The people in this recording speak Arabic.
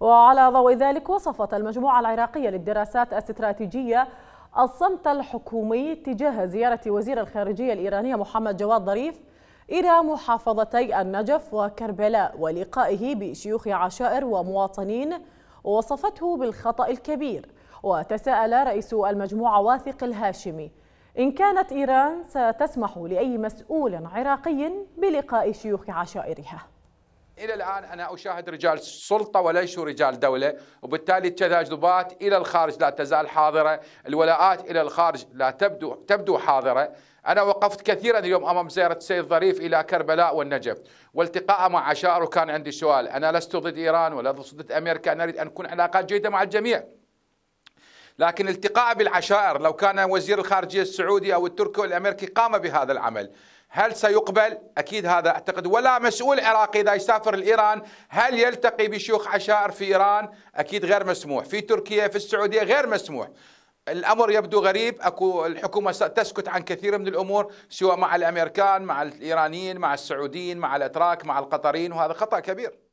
وعلى ضوء ذلك وصفت المجموعة العراقية للدراسات الاستراتيجية الصمت الحكومي تجاه زيارة وزير الخارجية الإيرانية محمد جواد ظريف إلى محافظتي النجف وكربلاء ولقائه بشيوخ عشائر ومواطنين ووصفته بالخطأ الكبير وتساءل رئيس المجموعة واثق الهاشمي إن كانت إيران ستسمح لأي مسؤول عراقي بلقاء شيوخ عشائرها إلى الآن أنا أشاهد رجال سلطة وليسوا رجال دولة وبالتالي التذبذبات إلى الخارج لا تزال حاضرة الولاءات إلى الخارج لا تبدو, تبدو حاضرة أنا وقفت كثيرا اليوم أمام زيارة السيد ظريف إلى كربلاء والنجف والتقاء مع عشائره وكان عندي سؤال أنا لست ضد إيران ولا ضد أمريكا أنا أريد أن أكون علاقات جيدة مع الجميع لكن التقاء بالعشائر لو كان وزير الخارجية السعودي أو التركي الأمريكي قام بهذا العمل هل سيقبل؟ أكيد هذا أعتقد ولا مسؤول عراقي إذا يسافر لإيران هل يلتقي بشيوخ عشائر في إيران؟ أكيد غير مسموح في تركيا في السعودية غير مسموح الامر يبدو غريب اكو الحكومه تسكت عن كثير من الامور سواء مع الامريكان مع الايرانيين مع السعوديين مع الاتراك مع القطريين وهذا خطا كبير